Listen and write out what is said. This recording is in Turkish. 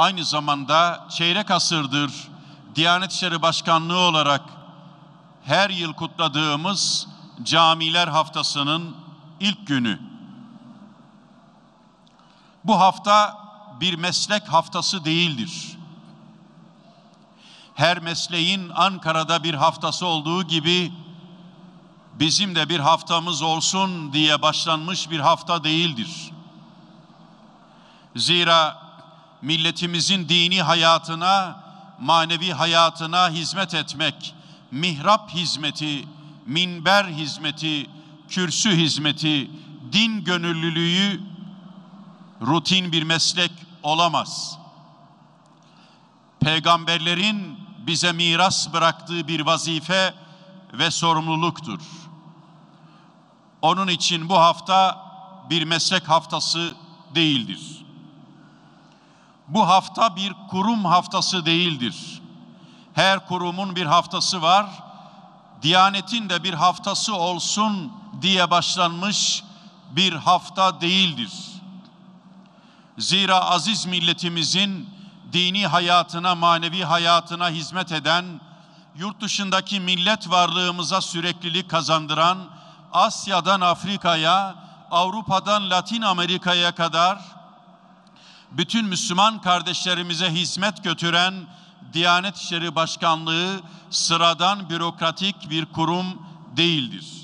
aynı zamanda çeyrek asırdır Diyanet İşleri Başkanlığı olarak her yıl kutladığımız Camiler Haftası'nın ilk günü. Bu hafta bir meslek haftası değildir. Her mesleğin Ankara'da bir haftası olduğu gibi bizim de bir haftamız olsun diye başlanmış bir hafta değildir. Zira milletimizin dini hayatına, manevi hayatına hizmet etmek, mihrap hizmeti, minber hizmeti, kürsü hizmeti, din gönüllülüğü rutin bir meslek olamaz. Peygamberlerin bize miras bıraktığı bir vazife ve sorumluluktur. Onun için bu hafta bir meslek haftası değildir bu hafta bir kurum haftası değildir. Her kurumun bir haftası var. Diyanetin de bir haftası olsun diye başlanmış bir hafta değildir. Zira aziz milletimizin dini hayatına, manevi hayatına hizmet eden, yurt dışındaki millet varlığımıza süreklilik kazandıran, Asya'dan Afrika'ya, Avrupa'dan Latin Amerika'ya kadar bütün Müslüman kardeşlerimize hizmet götüren Diyanet İşleri Başkanlığı sıradan bürokratik bir kurum değildir.